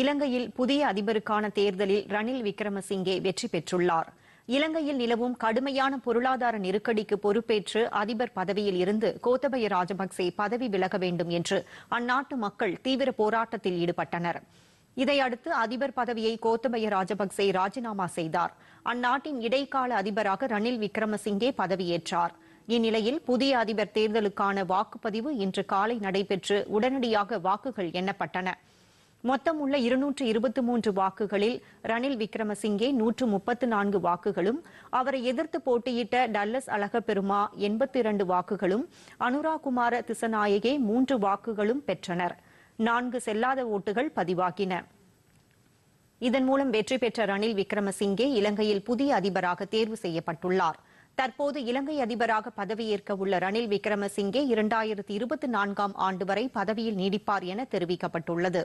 இலங்கையில் புதிய அதிபருக்கான தேர்தலில் ரணில் விக்ரமசிங்கே வெற்றி பெற்றுள்ளார் இலங்கையில் நிலவும் கடுமையான பொருளாதார நெருக்கடிக்கு பொறுப்பேற்று அதிபர் பதவியில் இருந்து கோத்தபய ராஜபக்சே பதவி விலக வேண்டும் என்று அந்நாட்டு மக்கள் தீவிர போராட்டத்தில் ஈடுபட்டனர் இதையடுத்து அதிபர் பதவியை கோத்தபய ராஜபக்சே ராஜினாமா செய்தார் அந்நாட்டின் இடைக்கால அதிபராக ரணில் விக்ரமசிங்கே பதவியேற்றார் இந்நிலையில் புதிய அதிபர் தேர்தலுக்கான வாக்குப்பதிவு இன்று காலை நடைபெற்று உடனடியாக வாக்குகள் எண்ணப்பட்டன மொத்தம் உள்ள இருநூற்று இருபத்தி மூன்று வாக்குகளில் ரணில் விக்ரமசிங்கே நூற்று முப்பத்து நான்கு வாக்குகளும் அவரை எதிர்த்து போட்டியிட்ட டல்லஸ் அழகப்பெருமா எண்பத்தி இரண்டு வாக்குகளும் அனுரா குமார திசநாயகே மூன்று வாக்குகளும் பெற்றனர் நான்கு செல்லாத ஓட்டுகள் பதிவாகின இதன் மூலம் வெற்றி பெற்ற ரணில் விக்ரமசிங்கே இலங்கையில் புதிய அதிபராக தேர்வு செய்யப்பட்டுள்ளார் தற்போது இலங்கை அதிபராக பதவியேற்க உள்ள ரணில் விக்ரமசிங்கே இரண்டாயிரத்தி இருபத்தி நான்காம் ஆண்டு வரை பதவியில் நீடிப்பார் என தெரிவிக்கப்பட்டுள்ளது